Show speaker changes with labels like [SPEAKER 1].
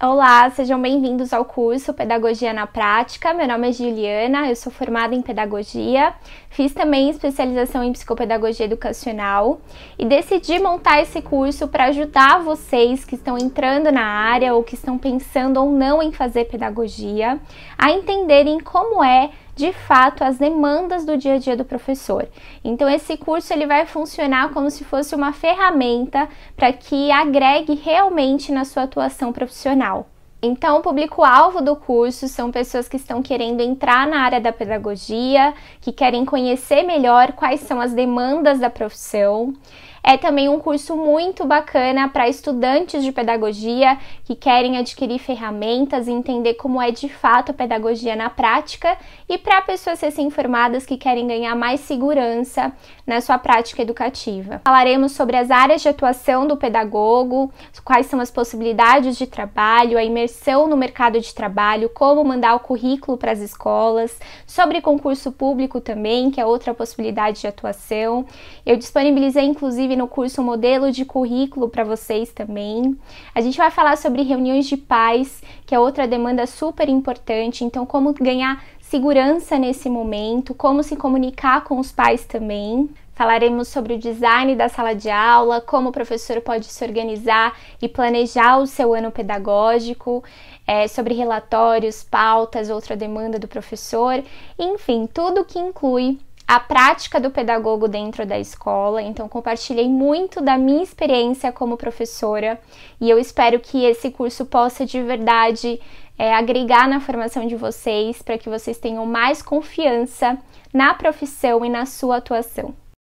[SPEAKER 1] Olá, sejam bem-vindos ao curso Pedagogia na Prática. Meu nome é Juliana, eu sou formada em Pedagogia, fiz também especialização em Psicopedagogia Educacional e decidi montar esse curso para ajudar vocês que estão entrando na área ou que estão pensando ou não em fazer pedagogia a entenderem como é de fato as demandas do dia a dia do professor. Então esse curso ele vai funcionar como se fosse uma ferramenta para que agregue realmente na sua atuação profissional. Então, o público-alvo do curso são pessoas que estão querendo entrar na área da pedagogia, que querem conhecer melhor quais são as demandas da profissão. É também um curso muito bacana para estudantes de pedagogia que querem adquirir ferramentas e entender como é de fato a pedagogia na prática e para pessoas recém-formadas que querem ganhar mais segurança na sua prática educativa. Falaremos sobre as áreas de atuação do pedagogo, quais são as possibilidades de trabalho, a imersão no mercado de trabalho, como mandar o currículo para as escolas, sobre concurso público também, que é outra possibilidade de atuação. Eu disponibilizei inclusive no curso um modelo de currículo para vocês também. A gente vai falar sobre reuniões de pais, que é outra demanda super importante, então como ganhar segurança nesse momento, como se comunicar com os pais também. Falaremos sobre o design da sala de aula, como o professor pode se organizar e planejar o seu ano pedagógico, é, sobre relatórios, pautas, outra demanda do professor, enfim, tudo que inclui a prática do pedagogo dentro da escola. Então, compartilhei muito da minha experiência como professora e eu espero que esse curso possa de verdade é, agregar na formação de vocês para que vocês tenham mais confiança na profissão e na sua atuação.